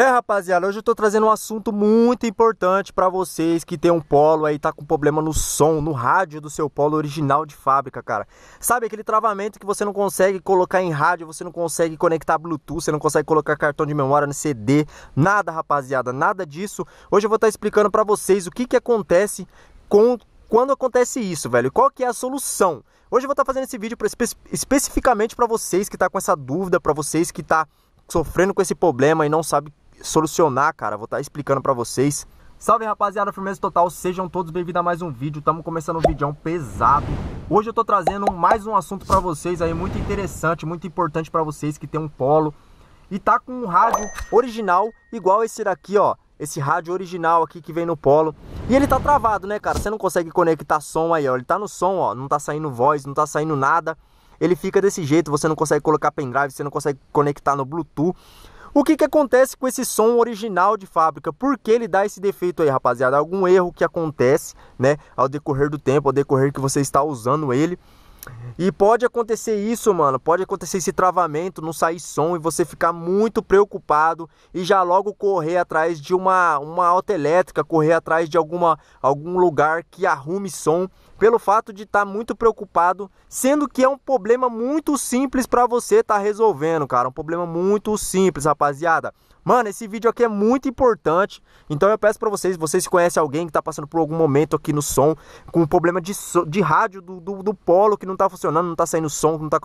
É, rapaziada, hoje eu tô trazendo um assunto muito importante para vocês que tem um polo aí tá com problema no som, no rádio do seu polo original de fábrica, cara. Sabe aquele travamento que você não consegue colocar em rádio, você não consegue conectar Bluetooth, você não consegue colocar cartão de memória no CD, nada, rapaziada, nada disso. Hoje eu vou estar tá explicando para vocês o que que acontece com quando acontece isso, velho? Qual que é a solução? Hoje eu vou estar tá fazendo esse vídeo pra, espe especificamente para vocês que tá com essa dúvida, para vocês que tá sofrendo com esse problema e não sabe solucionar, cara, vou estar tá explicando para vocês. Salve rapaziada, firmeza total, sejam todos bem-vindos a mais um vídeo, estamos começando é um vídeo pesado. Hoje eu tô trazendo mais um assunto para vocês aí muito interessante, muito importante para vocês que tem um polo e tá com um rádio original igual esse daqui, ó, esse rádio original aqui que vem no polo. E ele tá travado, né, cara? Você não consegue conectar som aí, ó. Ele tá no som, ó. Não tá saindo voz, não tá saindo nada. Ele fica desse jeito, você não consegue colocar pendrive, você não consegue conectar no Bluetooth. O que, que acontece com esse som original de fábrica? Por que ele dá esse defeito aí, rapaziada? Algum erro que acontece, né, ao decorrer do tempo, ao decorrer que você está usando ele. E pode acontecer isso, mano. Pode acontecer esse travamento, não sair som e você ficar muito preocupado e já logo correr atrás de uma uma alta elétrica, correr atrás de alguma algum lugar que arrume som, pelo fato de estar tá muito preocupado, sendo que é um problema muito simples para você estar tá resolvendo, cara. Um problema muito simples, rapaziada. Mano, esse vídeo aqui é muito importante. Então eu peço para vocês, vocês conhecem alguém que tá passando por algum momento aqui no som, com um problema de, de rádio do, do, do, polo que não tá funcionando, não tá saindo som, não tá,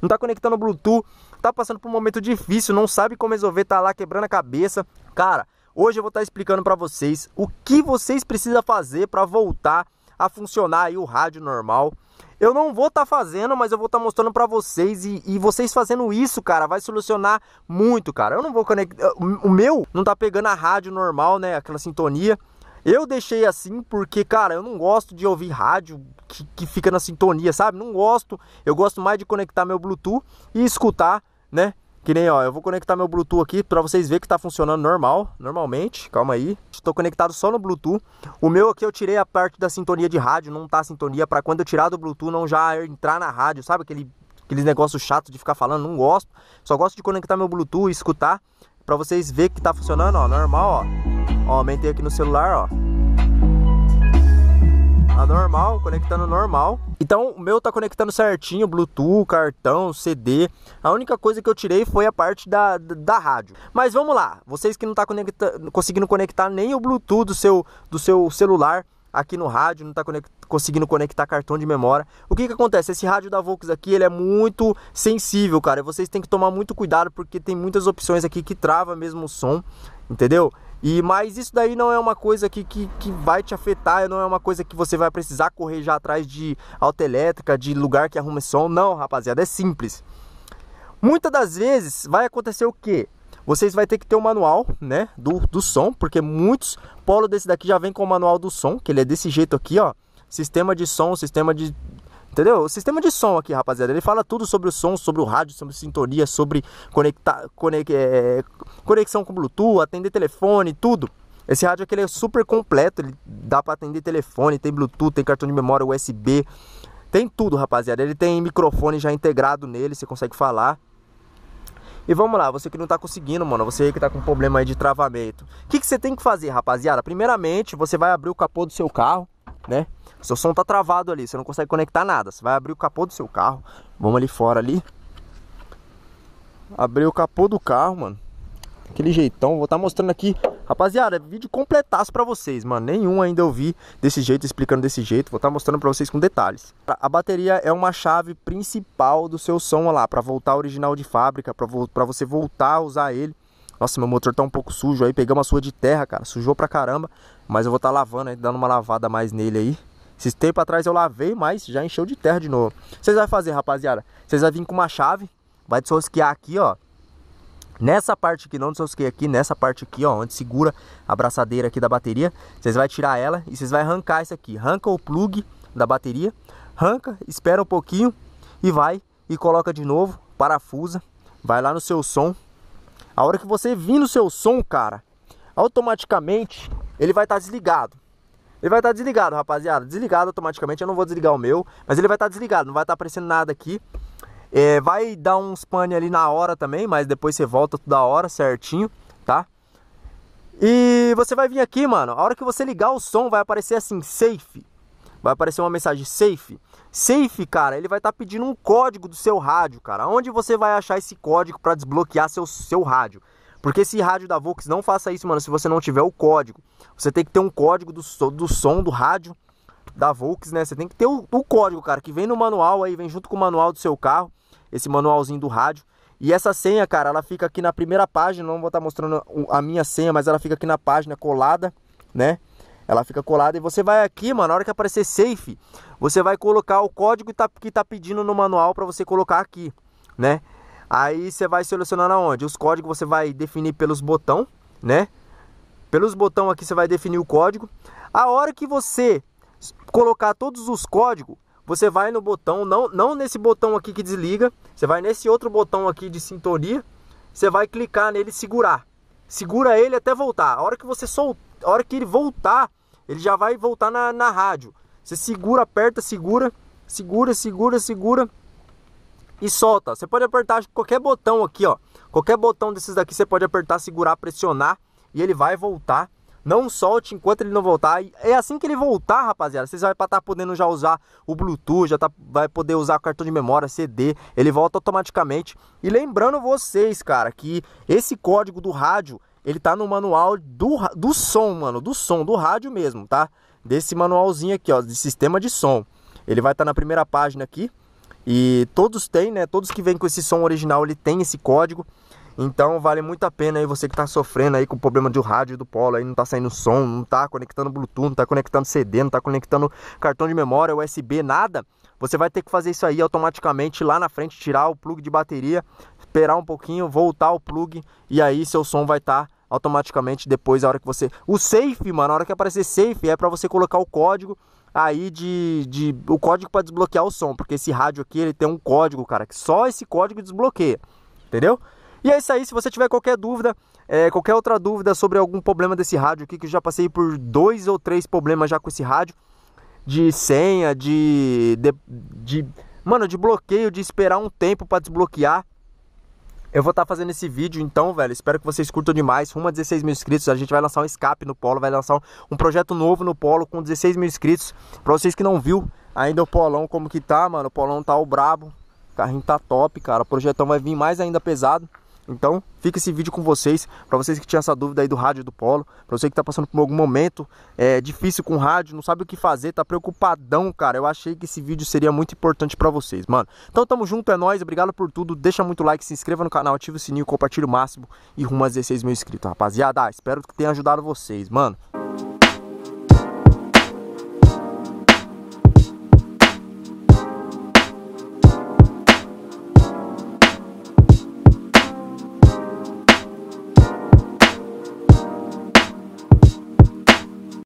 não tá conectando Bluetooth, tá passando por um momento difícil, não sabe como resolver, tá lá quebrando a cabeça. Cara, hoje eu vou estar tá explicando para vocês o que vocês precisam fazer para voltar a funcionar aí o rádio normal. Eu não vou estar tá fazendo, mas eu vou estar tá mostrando para vocês e, e, vocês fazendo isso, cara, vai solucionar muito, cara. Eu não vou conectar, o meu não tá pegando a rádio normal, né, aquela sintonia. Eu deixei assim porque, cara, eu não gosto de ouvir rádio que, que fica na sintonia, sabe? Não gosto. Eu gosto mais de conectar meu Bluetooth e escutar, né? Que nem, ó, eu vou conectar meu Bluetooth aqui para vocês verem que tá funcionando normal, normalmente. Calma aí. Estou conectado só no Bluetooth. O meu aqui eu tirei a parte da sintonia de rádio, não tá sintonia para quando eu tirar do Bluetooth não já entrar na rádio, sabe aquele aqueles negócios chato de ficar falando, não gosto. Só gosto de conectar meu Bluetooth e escutar para vocês verem que tá funcionando, ó, normal, ó. Ó, aumentei aqui no celular, ó. Tá normal, conectando normal. Então o meu tá conectando certinho, Bluetooth, cartão, CD. A única coisa que eu tirei foi a parte da, da, da rádio. Mas vamos lá, vocês que não tá conecta, conseguindo conectar nem o Bluetooth do seu, do seu celular aqui no rádio, não está conseguindo conectar cartão de memória. O que que acontece? Esse rádio da Vox aqui, ele é muito sensível, cara. Vocês têm que tomar muito cuidado porque tem muitas opções aqui que trava mesmo o som, entendeu? E mas isso daí não é uma coisa que, que, que, vai te afetar, não é uma coisa que você vai precisar correr já atrás de alta elétrica, de lugar que arrume som, não, rapaziada, é simples. Muitas das vezes vai acontecer o quê? Vocês vai ter que ter o um manual, né, do, do som, porque muitos polo desse daqui já vem com o manual do som, que ele é desse jeito aqui, ó, sistema de som, sistema de Entendeu? O sistema de som aqui, rapaziada, ele fala tudo sobre o som, sobre o rádio, sobre sintonia, sobre conectar, conex, é, conexão com Bluetooth, atender telefone, tudo. Esse rádio aqui é super completo, ele dá para atender telefone, tem Bluetooth, tem cartão de memória USB, tem tudo, rapaziada. Ele tem microfone já integrado nele, você consegue falar. E vamos lá, você que não tá conseguindo, mano, você que tá com problema aí de travamento. O que, que você tem que fazer, rapaziada? Primeiramente, você vai abrir o capô do seu carro, né? Seu som tá travado ali, você não consegue conectar nada. Você vai abrir o capô do seu carro. Vamos ali fora ali. Abrir o capô do carro, mano. Aquele jeitão, vou estar tá mostrando aqui Rapaziada, é vídeo completaço pra vocês, mano. Nenhum ainda eu vi desse jeito, explicando desse jeito. Vou estar tá mostrando pra vocês com detalhes. A bateria é uma chave principal do seu som, olha lá. Pra voltar original de fábrica, pra, vo pra você voltar a usar ele. Nossa, meu motor tá um pouco sujo aí. Pegamos a sua de terra, cara. Sujou pra caramba. Mas eu vou estar tá lavando aí, dando uma lavada mais nele aí. Esses tempos atrás eu lavei, mas já encheu de terra de novo. Vocês vão fazer, rapaziada? Vocês vão vir com uma chave, vai desrosquear aqui, ó. Nessa parte aqui, não desrosqueia aqui, nessa parte aqui, ó, onde segura a braçadeira aqui da bateria, vocês vão tirar ela e vocês vão arrancar isso aqui. Arranca o plug da bateria, arranca, espera um pouquinho e vai e coloca de novo, parafusa, vai lá no seu som. A hora que você vir no seu som, cara, automaticamente ele vai estar tá desligado. Ele vai estar tá desligado, rapaziada. Desligado automaticamente. Eu não vou desligar o meu. Mas ele vai estar tá desligado. Não vai estar tá aparecendo nada aqui. É, vai dar uns pane ali na hora também. Mas depois você volta toda hora certinho, tá? E você vai vir aqui, mano. A hora que você ligar o som, vai aparecer assim, safe. Vai aparecer uma mensagem safe. Safe, cara, ele vai estar pedindo um código do seu rádio, cara. Onde você vai achar esse código para desbloquear seu, seu rádio? Porque esse rádio da Vox, não faça isso, mano, se você não tiver o código. Você tem que ter um código do, do som do rádio da Vox, né? Você tem que ter o, o código, cara, que vem no manual aí, vem junto com o manual do seu carro, esse manualzinho do rádio. E essa senha, cara, ela fica aqui na primeira página, não vou estar tá mostrando a minha senha, mas ela fica aqui na página colada, né? Ela fica colada e você vai aqui, mano, na hora que aparecer safe, você vai colocar o código que tá, que tá pedindo no manual para você colocar aqui, né? Aí você vai selecionar aonde? Os códigos você vai definir pelos botão, né? Pelos botão aqui você vai definir o código. A hora que você colocar todos os códigos, você vai no botão, não, não nesse botão aqui que desliga, você vai nesse outro botão aqui de sintonia, você vai clicar nele e segurar. Segura ele até voltar. A hora que você soltar, a hora que ele voltar, ele já vai voltar na, na rádio. Você segura, aperta, segura, segura, segura, segura e solta. Você pode apertar qualquer botão aqui, ó. Qualquer botão desses daqui você pode apertar, segurar, pressionar e ele vai voltar. Não solte enquanto ele não voltar. É assim que ele voltar, rapaziada. Vocês vão estar tá podendo já usar o Bluetooth, já tá, vai poder usar o cartão de memória, CD. Ele volta automaticamente. E lembrando vocês, cara, que esse código do rádio, ele tá no manual do, do som, mano. Do som, do rádio mesmo, tá? Desse manualzinho aqui, ó, de sistema de som. Ele vai estar tá na primeira página aqui. E todos têm, né? Todos que vêm com esse som original, ele tem esse código. Então vale muito a pena aí você que está sofrendo aí com problema de rádio do polo, aí não está saindo som, não está conectando Bluetooth, não está conectando CD, não está conectando cartão de memória, USB, nada. Você vai ter que fazer isso aí automaticamente lá na frente, tirar o plug de bateria, esperar um pouquinho, voltar o plug e aí seu som vai estar tá automaticamente depois a hora que você. O safe, mano, a hora que aparecer safe é para você colocar o código aí de, de o código para desbloquear o som, porque esse rádio aqui ele tem um código, cara, que só esse código desbloqueia, entendeu? E é isso aí, se você tiver qualquer dúvida, é, qualquer outra dúvida sobre algum problema desse rádio aqui, que eu já passei por dois ou três problemas já com esse rádio, de senha, de, de, de mano, de bloqueio, de esperar um tempo para desbloquear, eu vou estar tá fazendo esse vídeo então, velho. Espero que vocês curtam demais. Rumo a 16 mil inscritos. A gente vai lançar um escape no Polo. Vai lançar um projeto novo no Polo com 16 mil inscritos. Pra vocês que não viu ainda o Polão como que tá, mano. O Polão tá o brabo. O carrinho tá top, cara. O projetão vai vir mais ainda pesado. Então, fica esse vídeo com vocês, para vocês que tinham essa dúvida aí do rádio do Polo, para você que tá passando por algum momento é, difícil com rádio, não sabe o que fazer, tá preocupadão, cara. Eu achei que esse vídeo seria muito importante para vocês, mano. Então, tamo junto, é nóis, obrigado por tudo. Deixa muito like, se inscreva no canal, ativa o sininho, compartilha o máximo e rumo a 16 mil inscritos, rapaziada. espero que tenha ajudado vocês, mano.